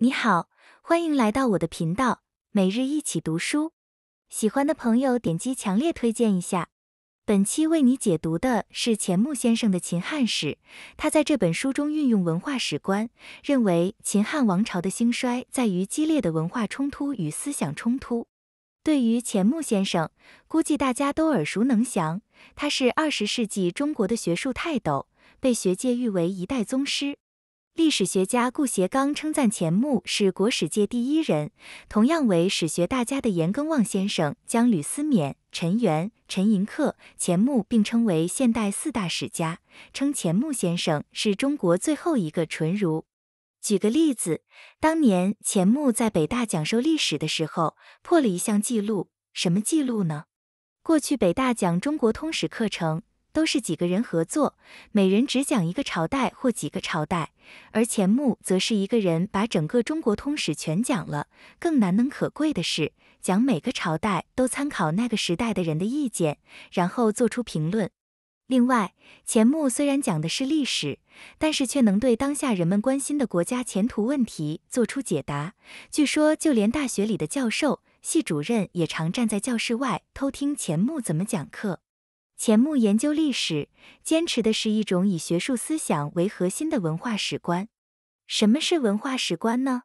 你好，欢迎来到我的频道，每日一起读书。喜欢的朋友点击强烈推荐一下。本期为你解读的是钱穆先生的《秦汉史》，他在这本书中运用文化史观，认为秦汉王朝的兴衰在于激烈的文化冲突与思想冲突。对于钱穆先生，估计大家都耳熟能详，他是二十世纪中国的学术泰斗，被学界誉为一代宗师。历史学家顾颉刚称赞钱穆是国史界第一人。同样为史学大家的严耕望先生将吕思勉、陈元、陈寅恪、钱穆并称为现代四大史家，称钱穆先生是中国最后一个纯儒。举个例子，当年钱穆在北大讲授历史的时候，破了一项记录，什么记录呢？过去北大讲中国通史课程。都是几个人合作，每人只讲一个朝代或几个朝代，而钱穆则是一个人把整个中国通史全讲了。更难能可贵的是，讲每个朝代都参考那个时代的人的意见，然后做出评论。另外，钱穆虽然讲的是历史，但是却能对当下人们关心的国家前途问题做出解答。据说，就连大学里的教授、系主任也常站在教室外偷听钱穆怎么讲课。钱穆研究历史，坚持的是一种以学术思想为核心的文化史观。什么是文化史观呢？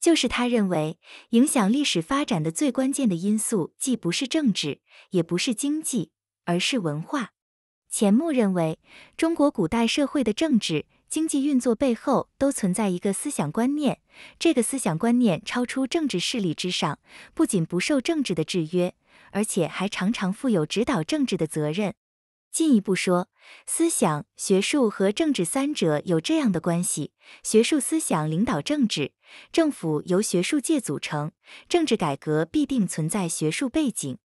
就是他认为，影响历史发展的最关键的因素，既不是政治，也不是经济，而是文化。钱穆认为，中国古代社会的政治、经济运作背后，都存在一个思想观念。这个思想观念超出政治势力之上，不仅不受政治的制约。而且还常常负有指导政治的责任。进一步说，思想、学术和政治三者有这样的关系：学术思想领导政治，政府由学术界组成，政治改革必定存在学术背景。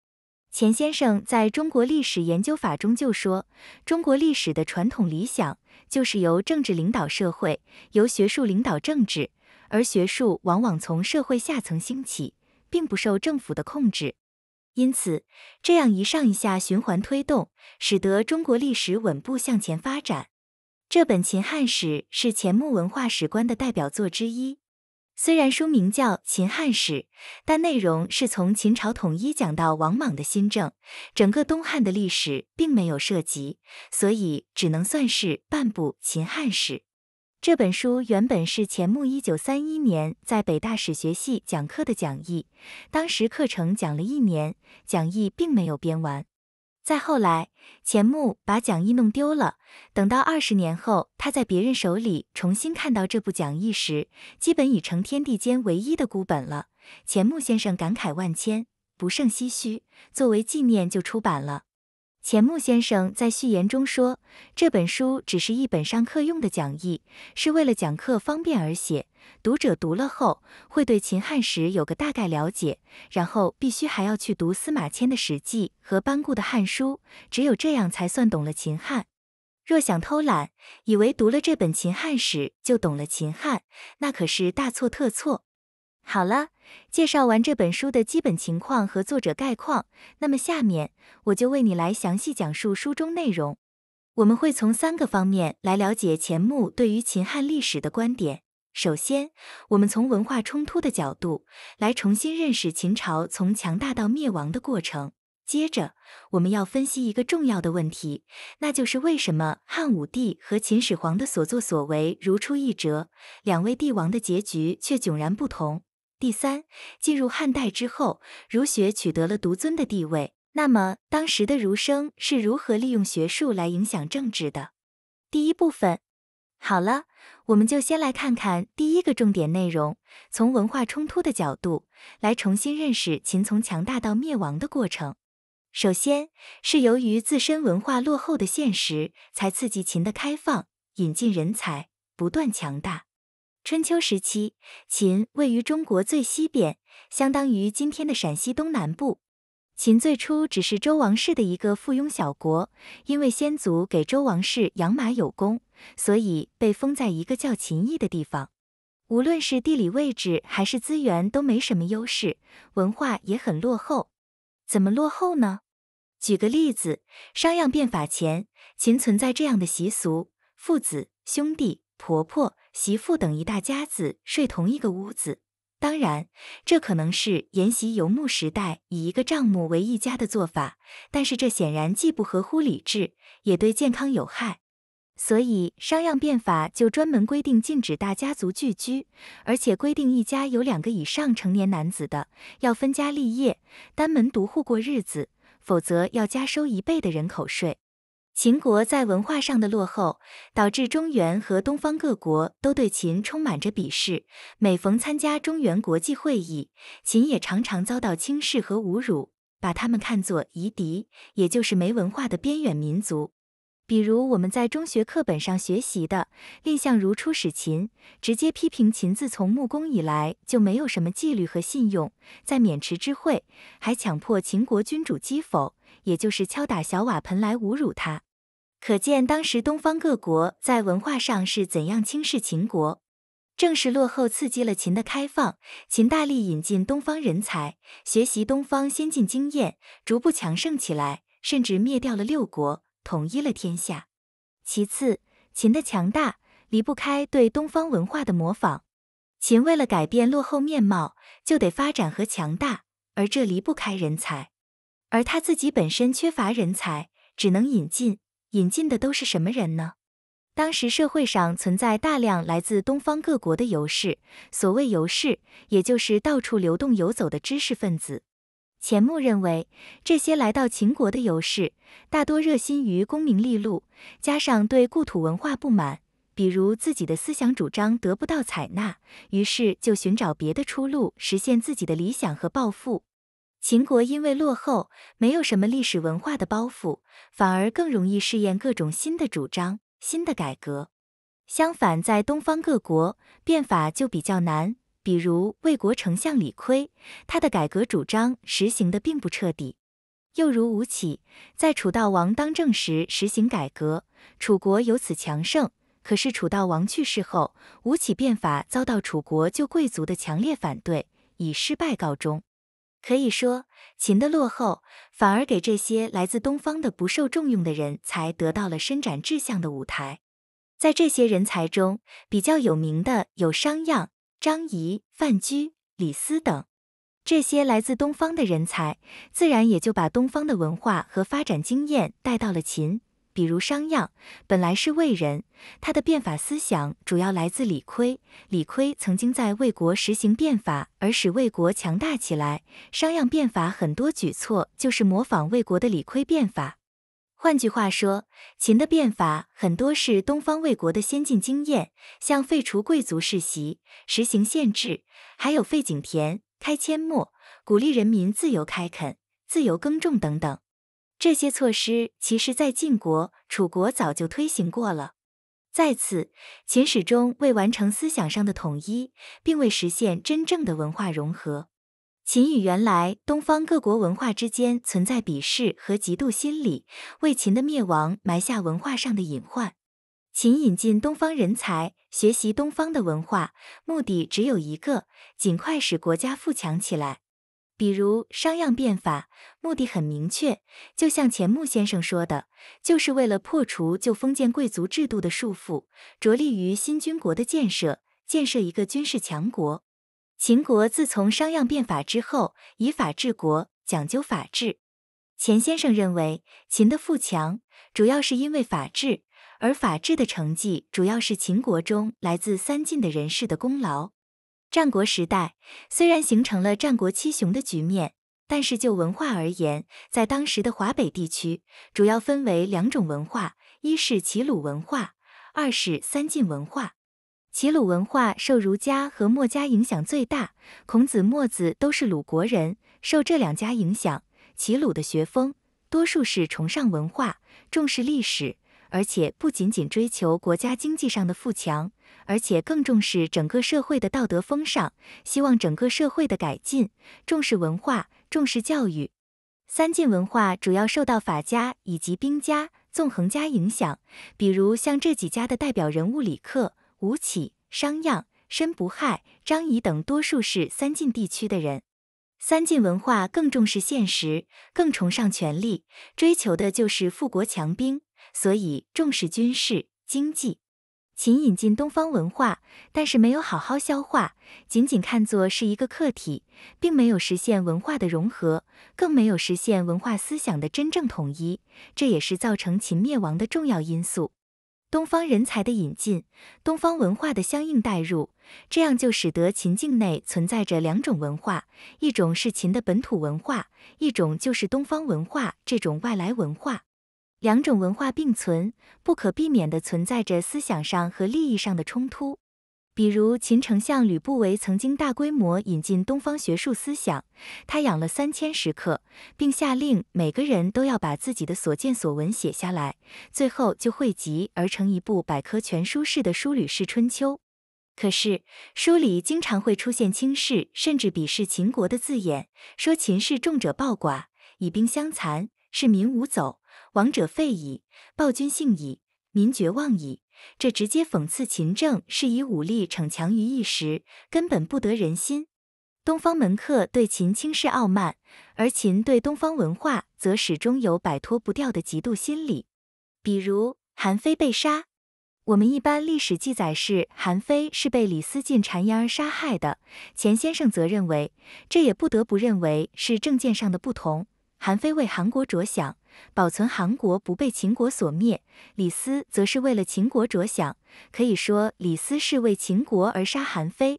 钱先生在中国历史研究法中就说：“中国历史的传统理想就是由政治领导社会，由学术领导政治，而学术往往从社会下层兴起，并不受政府的控制。”因此，这样一上一下循环推动，使得中国历史稳步向前发展。这本《秦汉史》是钱穆文化史观的代表作之一。虽然书名叫《秦汉史》，但内容是从秦朝统一讲到王莽的新政，整个东汉的历史并没有涉及，所以只能算是半部《秦汉史》。这本书原本是钱穆1931年在北大史学系讲课的讲义，当时课程讲了一年，讲义并没有编完。再后来，钱穆把讲义弄丢了。等到二十年后，他在别人手里重新看到这部讲义时，基本已成天地间唯一的孤本了。钱穆先生感慨万千，不胜唏嘘，作为纪念就出版了。钱穆先生在序言中说，这本书只是一本上课用的讲义，是为了讲课方便而写。读者读了后，会对秦汉史有个大概了解，然后必须还要去读司马迁的《史记》和班固的《汉书》，只有这样才算懂了秦汉。若想偷懒，以为读了这本《秦汉史》就懂了秦汉，那可是大错特错。好了，介绍完这本书的基本情况和作者概况，那么下面我就为你来详细讲述书中内容。我们会从三个方面来了解钱穆对于秦汉历史的观点。首先，我们从文化冲突的角度来重新认识秦朝从强大到灭亡的过程。接着，我们要分析一个重要的问题，那就是为什么汉武帝和秦始皇的所作所为如出一辙，两位帝王的结局却迥然不同？第三，进入汉代之后，儒学取得了独尊的地位。那么，当时的儒生是如何利用学术来影响政治的？第一部分，好了，我们就先来看看第一个重点内容，从文化冲突的角度来重新认识秦从强大到灭亡的过程。首先是由于自身文化落后的现实，才刺激秦的开放，引进人才，不断强大。春秋时期，秦位于中国最西边，相当于今天的陕西东南部。秦最初只是周王室的一个附庸小国，因为先祖给周王室养马有功，所以被封在一个叫秦邑的地方。无论是地理位置还是资源，都没什么优势，文化也很落后。怎么落后呢？举个例子，商鞅变法前，秦存在这样的习俗：父子兄弟。婆婆、媳妇等一大家子睡同一个屋子，当然，这可能是沿袭游牧时代以一个帐目为一家的做法，但是这显然既不合乎礼制，也对健康有害。所以，商鞅变法就专门规定禁止大家族聚居，而且规定一家有两个以上成年男子的要分家立业，单门独户过日子，否则要加收一倍的人口税。秦国在文化上的落后，导致中原和东方各国都对秦充满着鄙视。每逢参加中原国际会议，秦也常常遭到轻视和侮辱，把他们看作夷狄，也就是没文化的边远民族。比如我们在中学课本上学习的蔺相如出使秦，直接批评秦自从穆公以来就没有什么纪律和信用，在渑池之会还强迫秦国君主讥讽，也就是敲打小瓦盆来侮辱他。可见当时东方各国在文化上是怎样轻视秦国，正是落后刺激了秦的开放。秦大力引进东方人才，学习东方先进经验，逐步强盛起来，甚至灭掉了六国，统一了天下。其次，秦的强大离不开对东方文化的模仿。秦为了改变落后面貌，就得发展和强大，而这离不开人才，而他自己本身缺乏人才，只能引进。引进的都是什么人呢？当时社会上存在大量来自东方各国的游士，所谓游士，也就是到处流动游走的知识分子。钱穆认为，这些来到秦国的游士，大多热心于功名利禄，加上对故土文化不满，比如自己的思想主张得不到采纳，于是就寻找别的出路，实现自己的理想和抱负。秦国因为落后，没有什么历史文化的包袱，反而更容易试验各种新的主张、新的改革。相反，在东方各国，变法就比较难。比如魏国丞相李悝，他的改革主张实行的并不彻底。又如吴起，在楚悼王当政时实行改革，楚国由此强盛。可是楚悼王去世后，吴起变法遭到楚国旧贵族的强烈反对，以失败告终。可以说，秦的落后反而给这些来自东方的不受重用的人才得到了伸展志向的舞台。在这些人才中，比较有名的有商鞅、张仪、范雎、李斯等。这些来自东方的人才，自然也就把东方的文化和发展经验带到了秦。比如商鞅本来是魏人，他的变法思想主要来自李悝。李悝曾经在魏国实行变法，而使魏国强大起来。商鞅变法很多举措就是模仿魏国的李悝变法。换句话说，秦的变法很多是东方魏国的先进经验，像废除贵族世袭，实行限制，还有废井田、开阡陌，鼓励人民自由开垦、自由耕种等等。这些措施其实，在晋国、楚国早就推行过了。再次，秦始终未完成思想上的统一，并未实现真正的文化融合。秦与原来东方各国文化之间存在鄙视和嫉妒心理，为秦的灭亡埋下文化上的隐患。秦引进东方人才，学习东方的文化，目的只有一个：尽快使国家富强起来。比如商鞅变法，目的很明确，就像钱穆先生说的，就是为了破除旧封建贵族制度的束缚，着力于新军国的建设，建设一个军事强国。秦国自从商鞅变法之后，以法治国，讲究法治。钱先生认为，秦的富强主要是因为法治，而法治的成绩主要是秦国中来自三晋的人士的功劳。战国时代虽然形成了战国七雄的局面，但是就文化而言，在当时的华北地区主要分为两种文化：一是齐鲁文化，二是三晋文化。齐鲁文化受儒家和墨家影响最大，孔子、墨子都是鲁国人，受这两家影响，齐鲁的学风多数是崇尚文化，重视历史。而且不仅仅追求国家经济上的富强，而且更重视整个社会的道德风尚，希望整个社会的改进，重视文化，重视教育。三晋文化主要受到法家以及兵家、纵横家影响，比如像这几家的代表人物李克、吴起、商鞅、申不害、张仪等，多数是三晋地区的人。三晋文化更重视现实，更崇尚权力，追求的就是富国强兵。所以重视军事经济，秦引进东方文化，但是没有好好消化，仅仅看作是一个客体，并没有实现文化的融合，更没有实现文化思想的真正统一，这也是造成秦灭亡的重要因素。东方人才的引进，东方文化的相应带入，这样就使得秦境内存在着两种文化，一种是秦的本土文化，一种就是东方文化这种外来文化。两种文化并存，不可避免的存在着思想上和利益上的冲突。比如，秦丞相吕不韦曾经大规模引进东方学术思想，他养了三千食客，并下令每个人都要把自己的所见所闻写下来，最后就汇集而成一部百科全书式的《书吕氏春秋》。可是，书里经常会出现轻视甚至鄙视秦国的字眼，说秦氏重者暴寡，以兵相残，是民无走。王者废矣，暴君兴矣，民绝望矣。这直接讽刺秦政是以武力逞强于一时，根本不得人心。东方门客对秦轻视傲慢，而秦对东方文化则始终有摆脱不掉的嫉妒心理。比如韩非被杀，我们一般历史记载是韩非是被李斯进谗言而杀害的。钱先生则认为，这也不得不认为是政见上的不同。韩非为韩国着想。保存韩国不被秦国所灭，李斯则是为了秦国着想，可以说李斯是为秦国而杀韩非。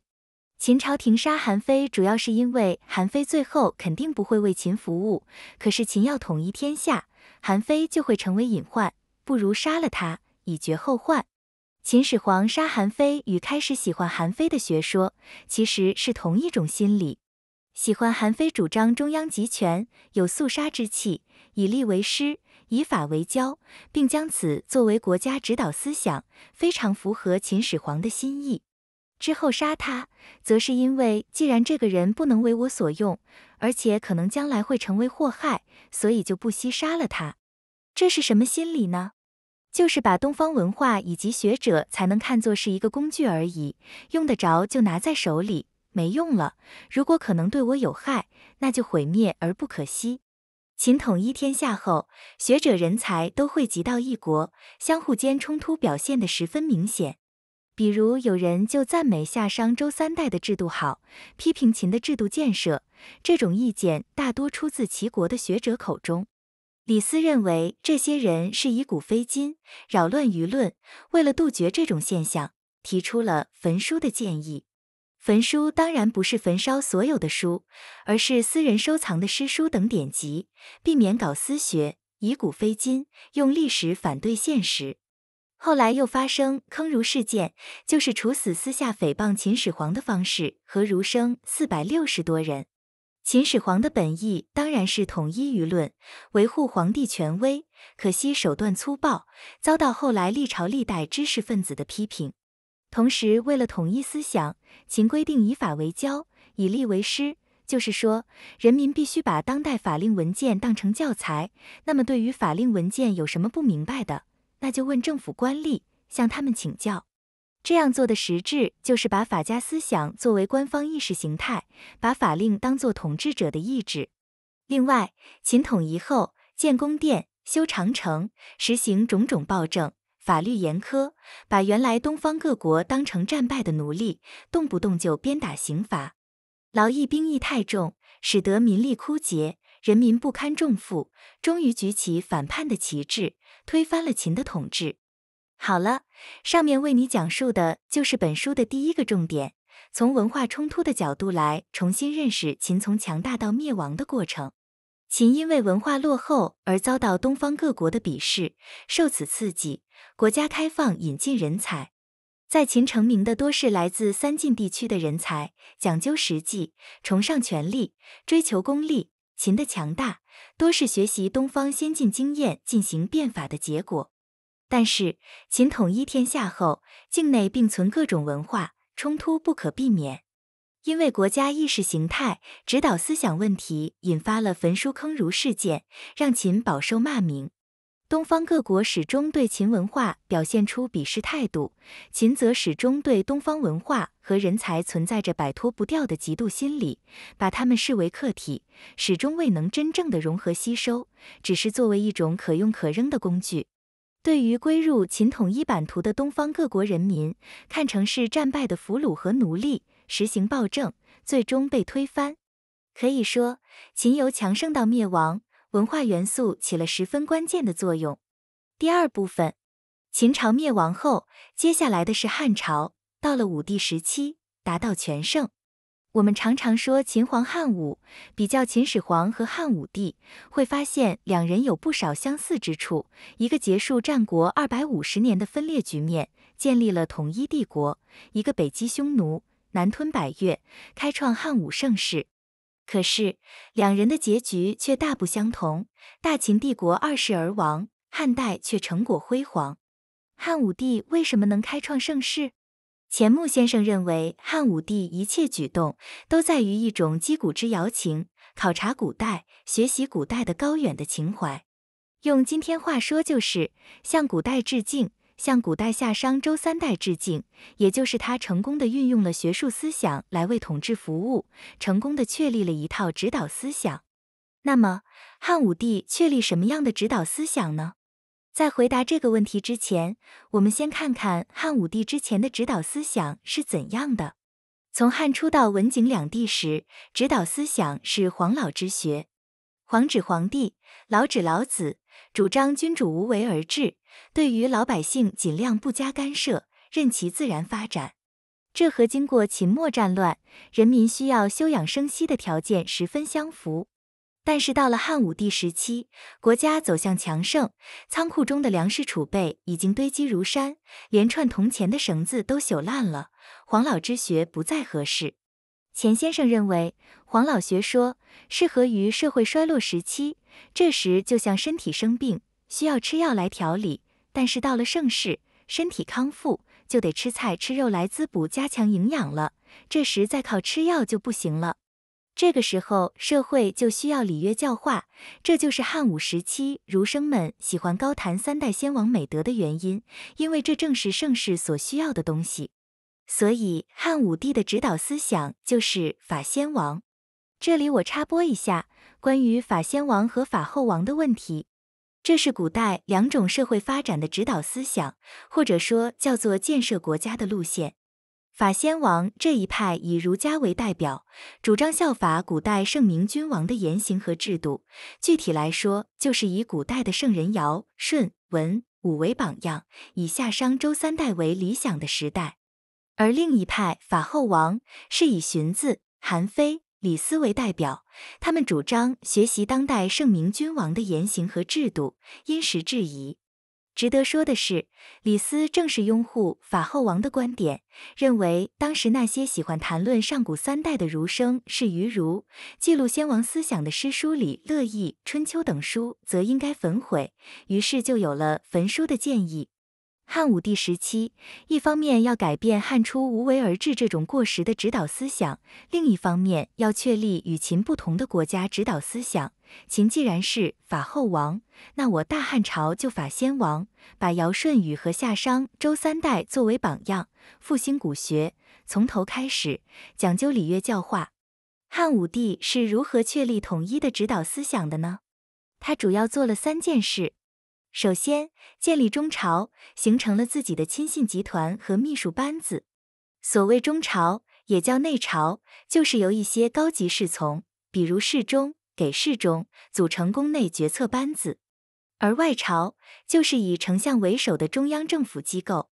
秦朝廷杀韩非，主要是因为韩非最后肯定不会为秦服务，可是秦要统一天下，韩非就会成为隐患，不如杀了他以绝后患。秦始皇杀韩非与开始喜欢韩非的学说，其实是同一种心理。喜欢韩非主张中央集权，有肃杀之气，以吏为师，以法为教，并将此作为国家指导思想，非常符合秦始皇的心意。之后杀他，则是因为既然这个人不能为我所用，而且可能将来会成为祸害，所以就不惜杀了他。这是什么心理呢？就是把东方文化以及学者才能看作是一个工具而已，用得着就拿在手里。没用了。如果可能对我有害，那就毁灭而不可惜。秦统一天下后，学者人才都汇集到一国，相互间冲突表现得十分明显。比如有人就赞美夏商周三代的制度好，批评秦的制度建设。这种意见大多出自齐国的学者口中。李斯认为这些人是以古非今，扰乱舆论。为了杜绝这种现象，提出了焚书的建议。焚书当然不是焚烧所有的书，而是私人收藏的诗书等典籍，避免搞私学，以古非今，用历史反对现实。后来又发生坑儒事件，就是处死私下诽谤秦始皇的方式和儒生四百六十多人。秦始皇的本意当然是统一舆论，维护皇帝权威，可惜手段粗暴，遭到后来历朝历代知识分子的批评。同时，为了统一思想，秦规定以法为教，以吏为师。就是说，人民必须把当代法令文件当成教材。那么，对于法令文件有什么不明白的，那就问政府官吏，向他们请教。这样做的实质就是把法家思想作为官方意识形态，把法令当作统治者的意志。另外，秦统一后，建宫殿、修长城，实行种种暴政。法律严苛，把原来东方各国当成战败的奴隶，动不动就鞭打刑罚，劳役兵役太重，使得民力枯竭，人民不堪重负，终于举起反叛的旗帜，推翻了秦的统治。好了，上面为你讲述的就是本书的第一个重点，从文化冲突的角度来重新认识秦从强大到灭亡的过程。秦因为文化落后而遭到东方各国的鄙视，受此刺激。国家开放引进人才，在秦成名的多是来自三晋地区的人才，讲究实际，崇尚权力，追求功利。秦的强大，多是学习东方先进经验进行变法的结果。但是，秦统一天下后，境内并存各种文化，冲突不可避免。因为国家意识形态指导思想问题，引发了焚书坑儒事件，让秦饱受骂名。东方各国始终对秦文化表现出鄙视态度，秦则始终对东方文化和人才存在着摆脱不掉的嫉妒心理，把他们视为客体，始终未能真正的融合吸收，只是作为一种可用可扔的工具。对于归入秦统一版图的东方各国人民，看成是战败的俘虏和奴隶，实行暴政，最终被推翻。可以说，秦由强盛到灭亡。文化元素起了十分关键的作用。第二部分，秦朝灭亡后，接下来的是汉朝。到了武帝时期，达到全盛。我们常常说“秦皇汉武”，比较秦始皇和汉武帝，会发现两人有不少相似之处：一个结束战国二百五十年的分裂局面，建立了统一帝国；一个北击匈奴，南吞百越，开创汉武盛世。可是，两人的结局却大不相同。大秦帝国二世而亡，汉代却成果辉煌。汉武帝为什么能开创盛世？钱穆先生认为，汉武帝一切举动都在于一种击鼓之瑶情，考察古代、学习古代的高远的情怀。用今天话说，就是向古代致敬。向古代夏商周三代致敬，也就是他成功的运用了学术思想来为统治服务，成功的确立了一套指导思想。那么，汉武帝确立什么样的指导思想呢？在回答这个问题之前，我们先看看汉武帝之前的指导思想是怎样的。从汉初到文景两帝时，指导思想是黄老之学，黄指皇帝，老指老子，主张君主无为而治。对于老百姓尽量不加干涉，任其自然发展，这和经过秦末战乱，人民需要休养生息的条件十分相符。但是到了汉武帝时期，国家走向强盛，仓库中的粮食储备已经堆积如山，连串铜钱的绳子都朽烂了，黄老之学不再合适。钱先生认为，黄老学说适合于社会衰落时期，这时就像身体生病，需要吃药来调理。但是到了盛世，身体康复就得吃菜吃肉来滋补，加强营养了。这时再靠吃药就不行了。这个时候社会就需要礼乐教化，这就是汉武时期儒生们喜欢高谈三代先王美德的原因，因为这正是盛世所需要的东西。所以汉武帝的指导思想就是法先王。这里我插播一下关于法先王和法后王的问题。这是古代两种社会发展的指导思想，或者说叫做建设国家的路线。法先王这一派以儒家为代表，主张效法古代圣明君王的言行和制度，具体来说就是以古代的圣人尧、舜、文、武为榜样，以夏、商、周三代为理想的时代。而另一派法后王，是以荀子、韩非。李斯为代表，他们主张学习当代圣明君王的言行和制度，因时制宜。值得说的是，李斯正是拥护法后王的观点，认为当时那些喜欢谈论上古三代的儒生是愚儒，记录先王思想的诗书里，《乐毅春秋》等书则应该焚毁，于是就有了焚书的建议。汉武帝时期，一方面要改变汉初无为而治这种过时的指导思想，另一方面要确立与秦不同的国家指导思想。秦既然是法后王，那我大汉朝就法先王，把尧舜禹和夏商周三代作为榜样，复兴古学，从头开始讲究礼乐教化。汉武帝是如何确立统一的指导思想的呢？他主要做了三件事。首先，建立中朝，形成了自己的亲信集团和秘书班子。所谓中朝，也叫内朝，就是由一些高级侍从，比如侍中、给侍中，组成宫内决策班子。而外朝就是以丞相为首的中央政府机构。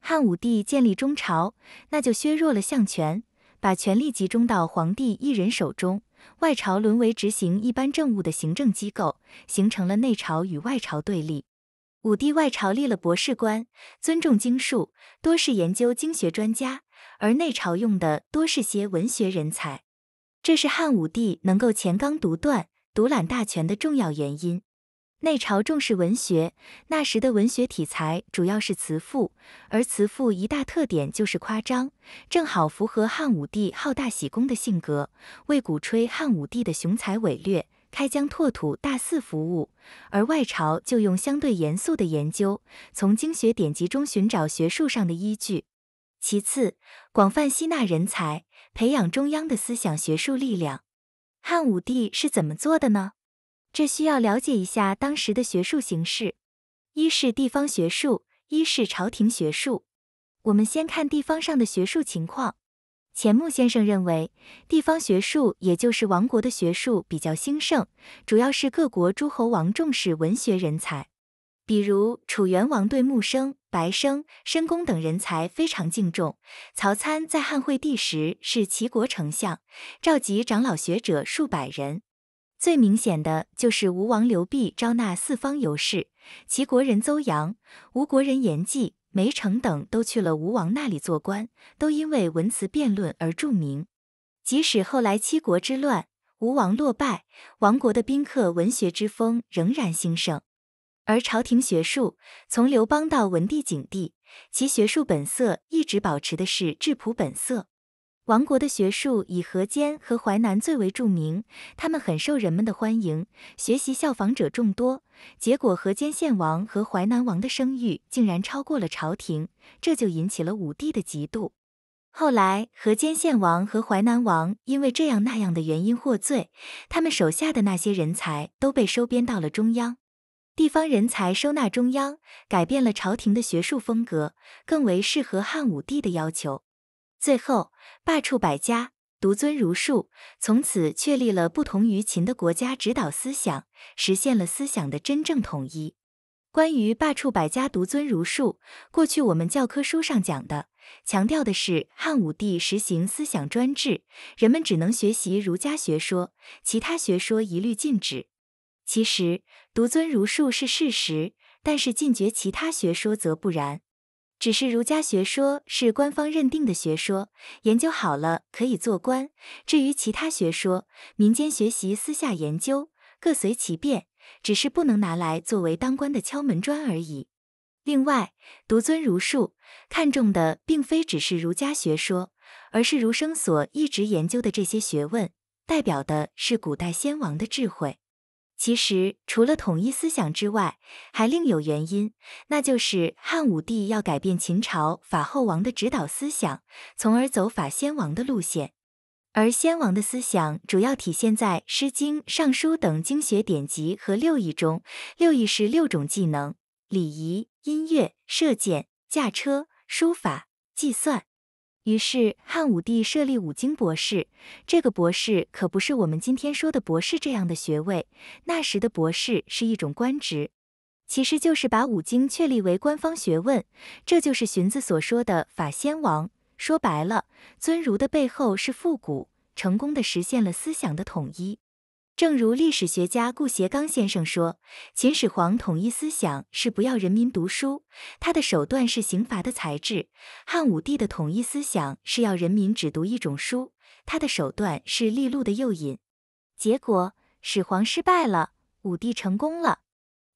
汉武帝建立中朝，那就削弱了相权，把权力集中到皇帝一人手中。外朝沦为执行一般政务的行政机构，形成了内朝与外朝对立。武帝外朝立了博士官，尊重经术，多是研究经学专家，而内朝用的多是些文学人才，这是汉武帝能够乾纲独断、独揽大权的重要原因。内朝重视文学，那时的文学题材主要是辞赋，而辞赋一大特点就是夸张，正好符合汉武帝好大喜功的性格，为鼓吹汉武帝的雄才伟略、开疆拓土大肆服务。而外朝就用相对严肃的研究，从经学典籍中寻找学术上的依据。其次，广泛吸纳人才，培养中央的思想学术力量。汉武帝是怎么做的呢？这需要了解一下当时的学术形势，一是地方学术，一是朝廷学术。我们先看地方上的学术情况。钱穆先生认为，地方学术也就是王国的学术比较兴盛，主要是各国诸侯王重视文学人才。比如楚元王对穆生、白生、申公等人才非常敬重。曹参在汉惠帝时是齐国丞相，召集长老学者数百人。最明显的就是吴王刘濞招纳四方游士，齐国人邹阳、吴国人严季、梅城等都去了吴王那里做官，都因为文辞辩论而著名。即使后来七国之乱，吴王落败，亡国的宾客文学之风仍然兴盛。而朝廷学术，从刘邦到文帝、景帝，其学术本色一直保持的是质朴本色。王国的学术以河间和淮南最为著名，他们很受人们的欢迎，学习效仿者众多。结果，河间献王和淮南王的声誉竟然超过了朝廷，这就引起了武帝的嫉妒。后来，河间献王和淮南王因为这样那样的原因获罪，他们手下的那些人才都被收编到了中央。地方人才收纳中央，改变了朝廷的学术风格，更为适合汉武帝的要求。最后，罢黜百家，独尊儒术，从此确立了不同于秦的国家指导思想，实现了思想的真正统一。关于罢黜百家，独尊儒术，过去我们教科书上讲的，强调的是汉武帝实行思想专制，人们只能学习儒家学说，其他学说一律禁止。其实，独尊儒术是事实，但是禁绝其他学说则不然。只是儒家学说是官方认定的学说，研究好了可以做官。至于其他学说，民间学习、私下研究，各随其便，只是不能拿来作为当官的敲门砖而已。另外，独尊儒术看重的并非只是儒家学说，而是儒生所一直研究的这些学问，代表的是古代先王的智慧。其实，除了统一思想之外，还另有原因，那就是汉武帝要改变秦朝法后王的指导思想，从而走法先王的路线。而先王的思想主要体现在《诗经》《尚书》等经学典籍和六艺中。六艺是六种技能：礼仪、音乐、射箭、驾车、书法、计算。于是汉武帝设立五经博士，这个博士可不是我们今天说的博士这样的学位，那时的博士是一种官职，其实就是把五经确立为官方学问，这就是荀子所说的“法先王”。说白了，尊儒的背后是复古，成功的实现了思想的统一。正如历史学家顾颉刚先生说，秦始皇统一思想是不要人民读书，他的手段是刑罚的材制；汉武帝的统一思想是要人民只读一种书，他的手段是利禄的诱引。结果，始皇失败了，武帝成功了。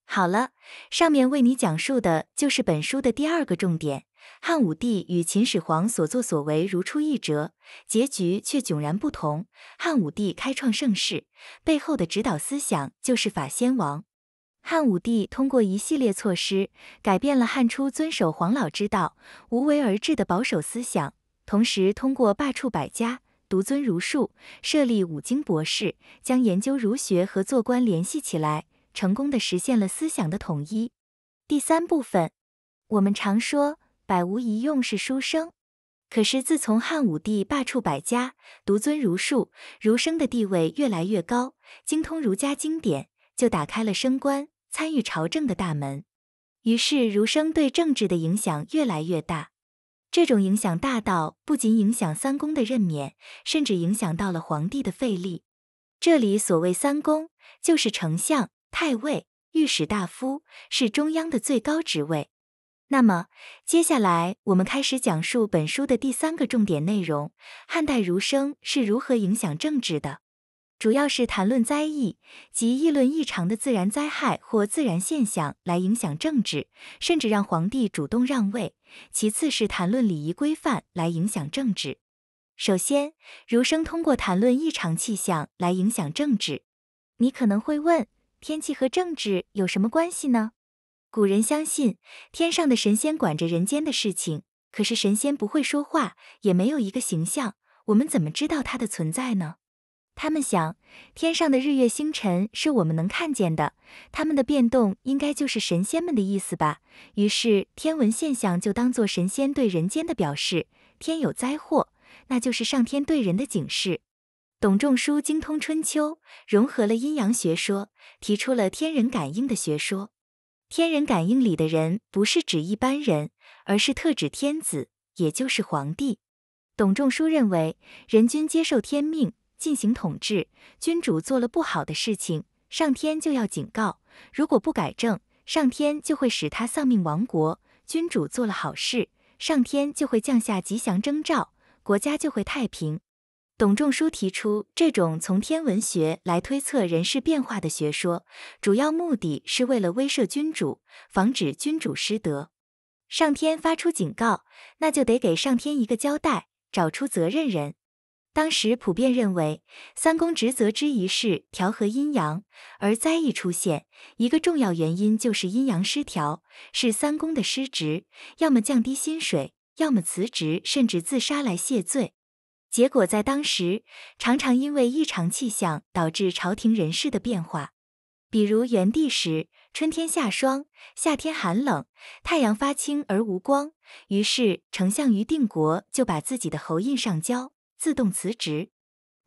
好了，上面为你讲述的就是本书的第二个重点。汉武帝与秦始皇所作所为如出一辙，结局却迥然不同。汉武帝开创盛世背后的指导思想就是法先王。汉武帝通过一系列措施，改变了汉初遵守黄老之道、无为而治的保守思想，同时通过罢黜百家、独尊儒术，设立五经博士，将研究儒学和做官联系起来。成功的实现了思想的统一。第三部分，我们常说百无一用是书生，可是自从汉武帝罢黜百家，独尊儒术，儒生的地位越来越高，精通儒家经典就打开了升官参与朝政的大门。于是儒生对政治的影响越来越大。这种影响大到不仅影响三公的任免，甚至影响到了皇帝的废立。这里所谓三公，就是丞相。太尉、御史大夫是中央的最高职位。那么，接下来我们开始讲述本书的第三个重点内容：汉代儒生是如何影响政治的。主要是谈论灾异及议论异常的自然灾害或自然现象来影响政治，甚至让皇帝主动让位。其次是谈论礼仪规范来影响政治。首先，儒生通过谈论异常气象来影响政治。你可能会问。天气和政治有什么关系呢？古人相信天上的神仙管着人间的事情，可是神仙不会说话，也没有一个形象，我们怎么知道它的存在呢？他们想，天上的日月星辰是我们能看见的，他们的变动应该就是神仙们的意思吧。于是天文现象就当做神仙对人间的表示，天有灾祸，那就是上天对人的警示。董仲舒精通《春秋》，融合了阴阳学说，提出了天人感应的学说。天人感应里的人不是指一般人，而是特指天子，也就是皇帝。董仲舒认为，人君接受天命进行统治，君主做了不好的事情，上天就要警告；如果不改正，上天就会使他丧命亡国。君主做了好事，上天就会降下吉祥征兆，国家就会太平。董仲舒提出这种从天文学来推测人事变化的学说，主要目的是为了威慑君主，防止君主失德。上天发出警告，那就得给上天一个交代，找出责任人。当时普遍认为，三公职责之一是调和阴阳，而灾异出现，一个重要原因就是阴阳失调，是三公的失职。要么降低薪水，要么辞职，甚至自杀来谢罪。结果在当时常常因为异常气象导致朝廷人事的变化，比如元帝时，春天下霜，夏天寒冷，太阳发青而无光，于是丞相于定国就把自己的侯印上交，自动辞职。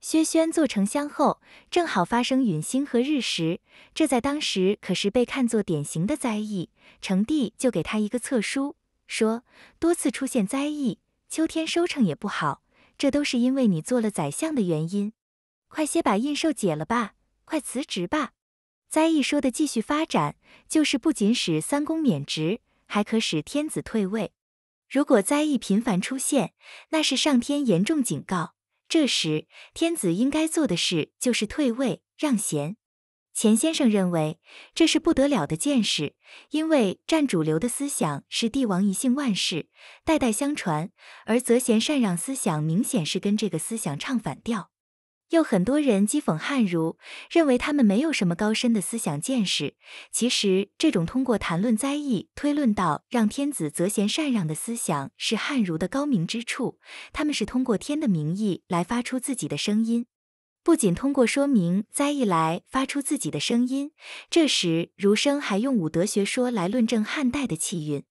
薛宣做丞相后，正好发生陨星和日食，这在当时可是被看作典型的灾异，成帝就给他一个策书，说多次出现灾异，秋天收成也不好。这都是因为你做了宰相的原因，快些把印绶解了吧，快辞职吧。灾异说的继续发展，就是不仅使三公免职，还可使天子退位。如果灾异频繁出现，那是上天严重警告，这时天子应该做的事就是退位让贤。钱先生认为这是不得了的见识，因为占主流的思想是帝王一姓万世，代代相传，而择贤禅让思想明显是跟这个思想唱反调。又很多人讥讽汉儒，认为他们没有什么高深的思想见识。其实，这种通过谈论灾异推论到让天子择贤禅让的思想是汉儒的高明之处，他们是通过天的名义来发出自己的声音。不仅通过说明灾异来发出自己的声音，这时儒生还用五德学说来论证汉代的气运。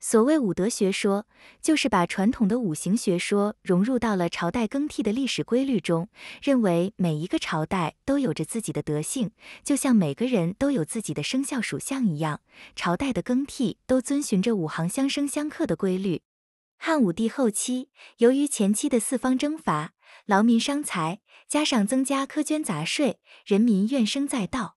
所谓五德学说，就是把传统的五行学说融入到了朝代更替的历史规律中，认为每一个朝代都有着自己的德性，就像每个人都有自己的生肖属相一样，朝代的更替都遵循着五行相生相克的规律。汉武帝后期，由于前期的四方征伐。劳民伤财，加上增加苛捐杂税，人民怨声载道。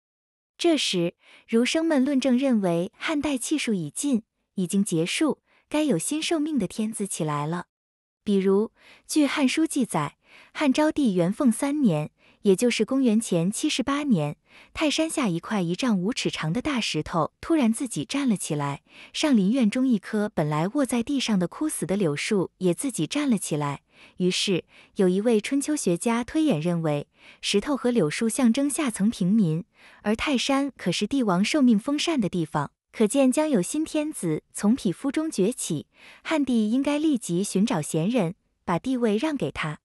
这时，儒生们论证认为，汉代气数已尽，已经结束，该有新受命的天子起来了。比如，据《汉书》记载，汉昭帝元凤三年。也就是公元前七十八年，泰山下一块一丈五尺长的大石头突然自己站了起来，上林苑中一棵本来卧在地上的枯死的柳树也自己站了起来。于是，有一位春秋学家推演认为，石头和柳树象征下层平民，而泰山可是帝王受命封禅的地方，可见将有新天子从匹夫中崛起，汉帝应该立即寻找贤人，把地位让给他。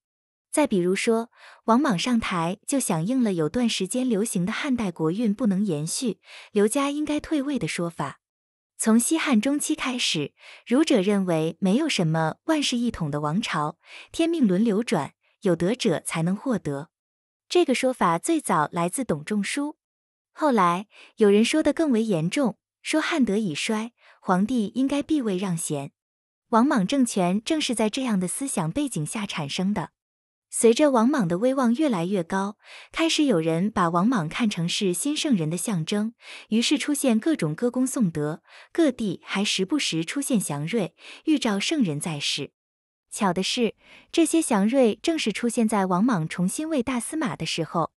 再比如说，王莽上台就响应了有段时间流行的汉代国运不能延续，刘家应该退位的说法。从西汉中期开始，儒者认为没有什么万世一统的王朝，天命轮流转，有德者才能获得。这个说法最早来自董仲舒，后来有人说的更为严重，说汉德已衰，皇帝应该避位让贤。王莽政权正是在这样的思想背景下产生的。随着王莽的威望越来越高，开始有人把王莽看成是新圣人的象征，于是出现各种歌功颂德。各地还时不时出现祥瑞，预兆圣人在世。巧的是，这些祥瑞正是出现在王莽重新为大司马的时候。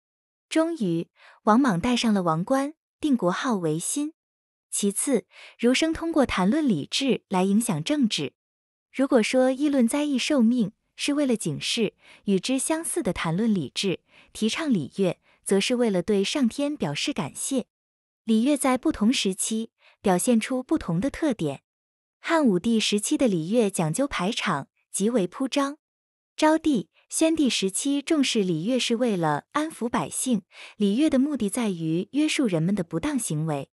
终于，王莽戴上了王冠，定国号为新。其次，儒生通过谈论礼制来影响政治。如果说议论灾异寿命，是为了警示与之相似的谈论礼制，提倡礼乐，则是为了对上天表示感谢。礼乐在不同时期表现出不同的特点。汉武帝时期的礼乐讲究排场，极为铺张。昭帝、宣帝时期重视礼乐，是为了安抚百姓。礼乐的目的在于约束人们的不当行为。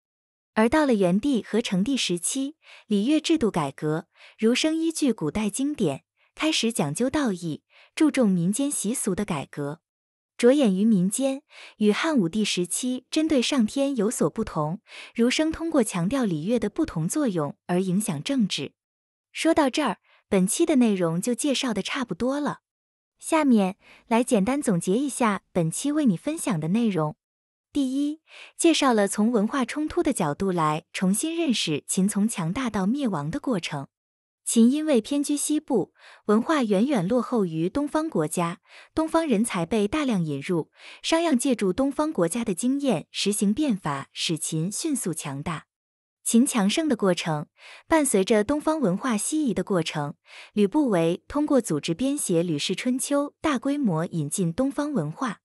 而到了元帝和成帝时期，礼乐制度改革，儒生依据古代经典。开始讲究道义，注重民间习俗的改革，着眼于民间，与汉武帝时期针对上天有所不同。儒生通过强调礼乐的不同作用而影响政治。说到这儿，本期的内容就介绍的差不多了。下面来简单总结一下本期为你分享的内容：第一，介绍了从文化冲突的角度来重新认识秦从强大到灭亡的过程。秦因为偏居西部，文化远远落后于东方国家。东方人才被大量引入，商鞅借助东方国家的经验实行变法，使秦迅速强大。秦强盛的过程伴随着东方文化西移的过程。吕不韦通过组织编写《吕氏春秋》，大规模引进东方文化。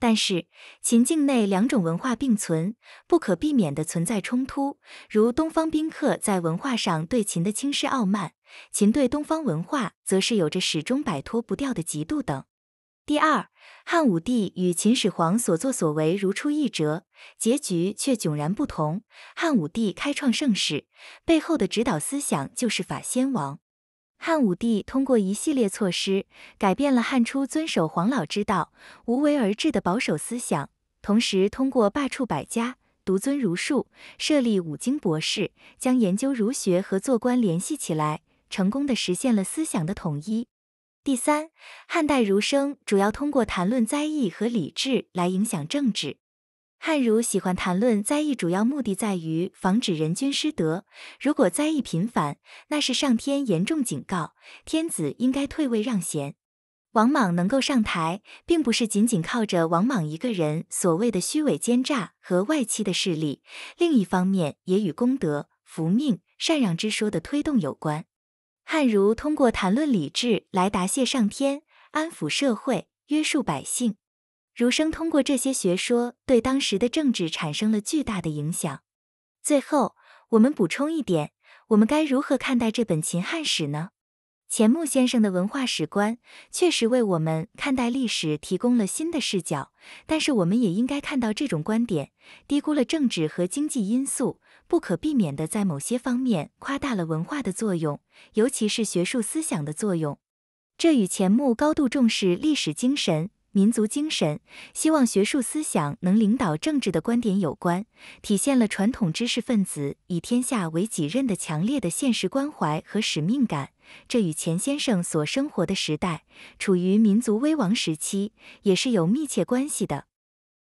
但是，秦境内两种文化并存，不可避免地存在冲突，如东方宾客在文化上对秦的轻视傲慢。秦对东方文化，则是有着始终摆脱不掉的嫉妒等。第二，汉武帝与秦始皇所作所为如出一辙，结局却迥然不同。汉武帝开创盛世，背后的指导思想就是法先王。汉武帝通过一系列措施，改变了汉初遵守黄老之道、无为而治的保守思想，同时通过罢黜百家、独尊儒术，设立五经博士，将研究儒学和做官联系起来。成功的实现了思想的统一。第三，汉代儒生主要通过谈论灾异和礼制来影响政治。汉儒喜欢谈论灾异，主要目的在于防止人君失德。如果灾异频繁，那是上天严重警告，天子应该退位让贤。王莽能够上台，并不是仅仅靠着王莽一个人所谓的虚伪奸诈和外戚的势力，另一方面也与功德、福命、禅让之说的推动有关。汉儒通过谈论礼制来答谢上天、安抚社会、约束百姓。儒生通过这些学说，对当时的政治产生了巨大的影响。最后，我们补充一点：我们该如何看待这本《秦汉史》呢？钱穆先生的文化史观确实为我们看待历史提供了新的视角，但是我们也应该看到，这种观点低估了政治和经济因素。不可避免地在某些方面夸大了文化的作用，尤其是学术思想的作用。这与钱穆高度重视历史精神、民族精神，希望学术思想能领导政治的观点有关，体现了传统知识分子以天下为己任的强烈的现实关怀和使命感。这与钱先生所生活的时代处于民族危亡时期，也是有密切关系的。